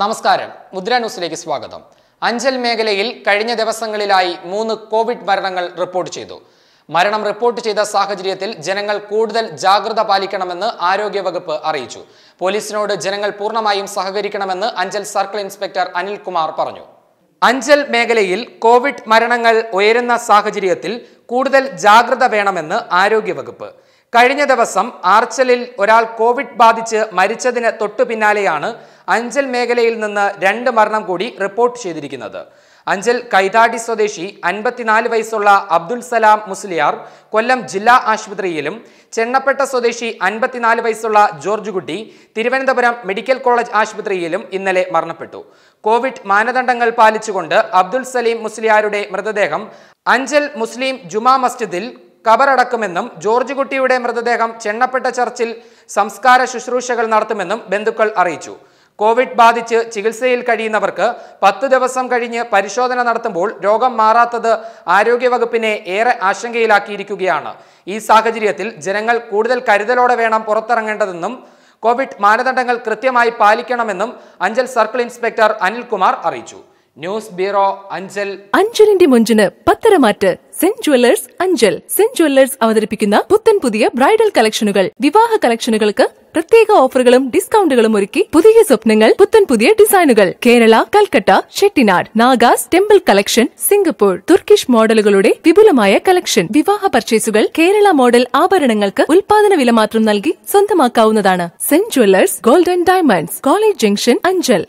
നമസ്കാരം മുദ്ര ന്യൂസിലേക്ക് സ്വാഗതം അഞ്ചൽ മേഖലയിൽ കഴിഞ്ഞ ദിവസങ്ങളിലായി മൂന്ന് കോവിഡ് മരണങ്ങൾ റിപ്പോർട്ട് ചെയ്തു മരണം റിപ്പോർട്ട് ചെയ്ത സാഹചര്യത്തിൽ ജനങ്ങൾ കൂടുതൽ ജാഗ്രത പാലിക്കണമെന്ന് ആരോഗ്യവകുപ്പ് അറിയിച്ചു പോലീസിനോട് ജനങ്ങൾ പൂർണ്ണമായും സഹകരിക്കണമെന്ന് അഞ്ചൽ സർക്കിൾ ഇൻസ്പെക്ടർ അനിൽകുമാർ പറഞ്ഞു അഞ്ചൽ മേഖലയിൽ കോവിഡ് മരണങ്ങൾ ഉയരുന്ന സാഹചര്യത്തിൽ കൂടുതൽ ജാഗ്രത വേണമെന്ന് ആരോഗ്യവകുപ്പ് കഴിഞ്ഞ ദിവസം ആർച്ചലിൽ ഒരാൾ കോവിഡ് ബാധിച്ച് മരിച്ചതിന് തൊട്ടു പിന്നാലെയാണ് അഞ്ചൽ മേഖലയിൽ നിന്ന് രണ്ട് മരണം കൂടി റിപ്പോർട്ട് ചെയ്തിരിക്കുന്നത് അഞ്ചൽ കൈതാടി സ്വദേശി അൻപത്തിനാല് വയസ്സുള്ള അബ്ദുൽ സലാം മുസ്ലിയാർ കൊല്ലം ജില്ലാ ആശുപത്രിയിലും ചെണ്ണപ്പെട്ട സ്വദേശി അൻപത്തിനാല് വയസ്സുള്ള ജോർജ് കുട്ടി തിരുവനന്തപുരം മെഡിക്കൽ കോളേജ് ആശുപത്രിയിലും ഇന്നലെ മരണപ്പെട്ടു കോവിഡ് മാനദണ്ഡങ്ങൾ പാലിച്ചുകൊണ്ട് അബ്ദുൽ സലീം മുസ്ലിയാരുടെ മൃതദേഹം അഞ്ചൽ മുസ്ലിം ജുമാ മസ്ജിദിൽ കബറടക്കുമെന്നും ജോർജ് കുട്ടിയുടെ മൃതദേഹം ചെണ്ണപ്പെട്ട ചർച്ചിൽ സംസ്കാര ശുശ്രൂഷകൾ നടത്തുമെന്നും ബന്ധുക്കൾ അറിയിച്ചു കോവിഡ് ബാധിച്ച് ചികിത്സയിൽ കഴിയുന്നവർക്ക് പത്ത് ദിവസം കഴിഞ്ഞ് പരിശോധന നടത്തുമ്പോൾ രോഗം മാറാത്തത് ആരോഗ്യവകുപ്പിനെ ഏറെ ആശങ്കയിലാക്കിയിരിക്കുകയാണ് ഈ സാഹചര്യത്തിൽ ജനങ്ങൾ കൂടുതൽ കരുതലോടെ വേണം പുറത്തിറങ്ങേണ്ടതെന്നും കോവിഡ് മാനദണ്ഡങ്ങൾ കൃത്യമായി പാലിക്കണമെന്നും അഞ്ചൽ സർക്കിൾ ഇൻസ്പെക്ടർ അനിൽകുമാർ അറിയിച്ചു ന്യൂസ് ബ്യൂറോ അഞ്ചൽ അഞ്ചലിന്റെ മുഞ്ചിന് പത്തരമാറ്റ് Saint Jewellers Anchal Saint Jewellers അവതരിപ്പിക്കുന്ന പുത്തൻ പുതിയ ബ്രൈഡൽ കളക്ഷനുകൾ വിവാഹ കളക്ഷനുകൾക്ക് പ്രത്യേക ഓഫറുകളും ഡിസ്കൗണ്ടുകളും ഒരുക്കി പുതിയ സ്വപ്നങ്ങൾ പുത്തൻ പുതിയ ഡിസൈനുകൾ കേരള കൽക്കട്ട ഷെട്ടിനാട് നാഗാസ് ടെമ്പിൾ കളക്ഷൻ സിംഗപ്പൂർ തുർക്കിഷ് മോഡലുകളുടെ വിപുലമായ കളക്ഷൻ വിവാഹ പർച്ചേസുകൾ കേരള മോഡൽ ആഭരണങ്ങൾക്ക് ഉൽപാദന വില മാത്രം നൽകി സ്വന്തമാക്കാവുന്നതാണ് Saint Jewellers golden diamonds college junction Anchal